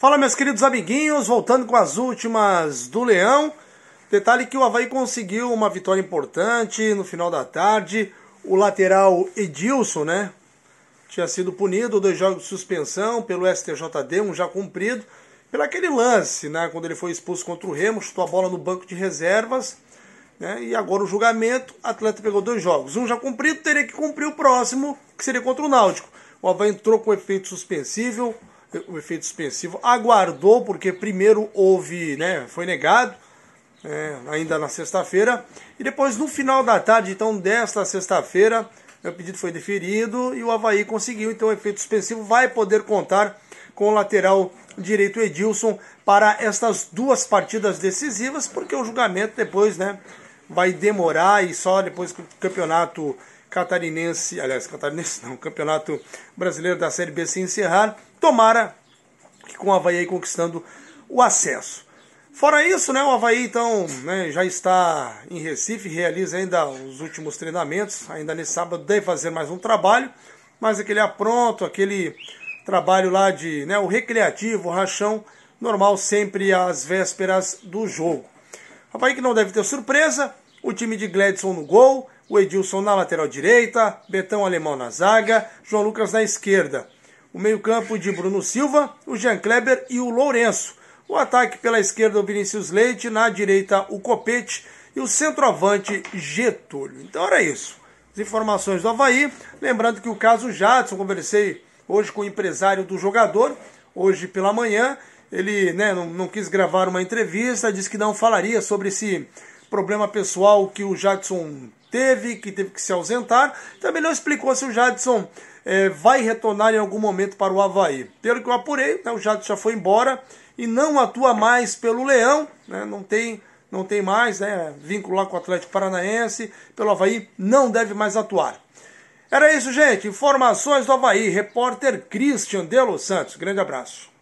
Fala, meus queridos amiguinhos, voltando com as últimas do Leão. Detalhe que o Havaí conseguiu uma vitória importante no final da tarde. O lateral Edilson, né? Tinha sido punido, dois jogos de suspensão pelo STJD, um já cumprido, pelo aquele lance, né? Quando ele foi expulso contra o Remo, chutou a bola no banco de reservas. Né? E agora o julgamento, o atleta pegou dois jogos. Um já cumprido, teria que cumprir o próximo, que seria contra o Náutico. O Havaí entrou com efeito suspensível, o efeito suspensivo, aguardou, porque primeiro houve, né, foi negado, é, ainda na sexta-feira, e depois no final da tarde, então desta sexta-feira, meu pedido foi deferido e o Havaí conseguiu, então o efeito suspensivo vai poder contar com o lateral direito Edilson para estas duas partidas decisivas, porque o julgamento depois, né, vai demorar e só depois que o campeonato catarinense, aliás, catarinense não, campeonato brasileiro da Série B se encerrar. Tomara que com o Havaí conquistando o acesso. Fora isso, né, o Havaí então né, já está em Recife, realiza ainda os últimos treinamentos, ainda nesse sábado deve fazer mais um trabalho, mas aquele apronto, aquele trabalho lá de né, o recreativo, o rachão, normal sempre às vésperas do jogo. Havaí que não deve ter surpresa, o time de Gladson no gol, o Edilson na lateral direita, Betão Alemão na zaga, João Lucas na esquerda. O meio-campo de Bruno Silva, o Jean Kleber e o Lourenço. O ataque pela esquerda, o Vinícius Leite, na direita, o Copete e o centroavante Getúlio. Então era isso. As informações do Havaí. Lembrando que o caso Jadson, conversei hoje com o empresário do jogador, hoje pela manhã. Ele né, não, não quis gravar uma entrevista, disse que não falaria sobre esse problema pessoal que o Jadson teve, que teve que se ausentar. Também não explicou se o Jadson é, vai retornar em algum momento para o Havaí. Pelo que eu apurei, né, o Jadson já foi embora e não atua mais pelo Leão, né, não tem não tem mais, né, lá com o Atlético Paranaense, pelo Havaí não deve mais atuar. Era isso, gente. Informações do Havaí. Repórter Christian de Los Santos. Grande abraço.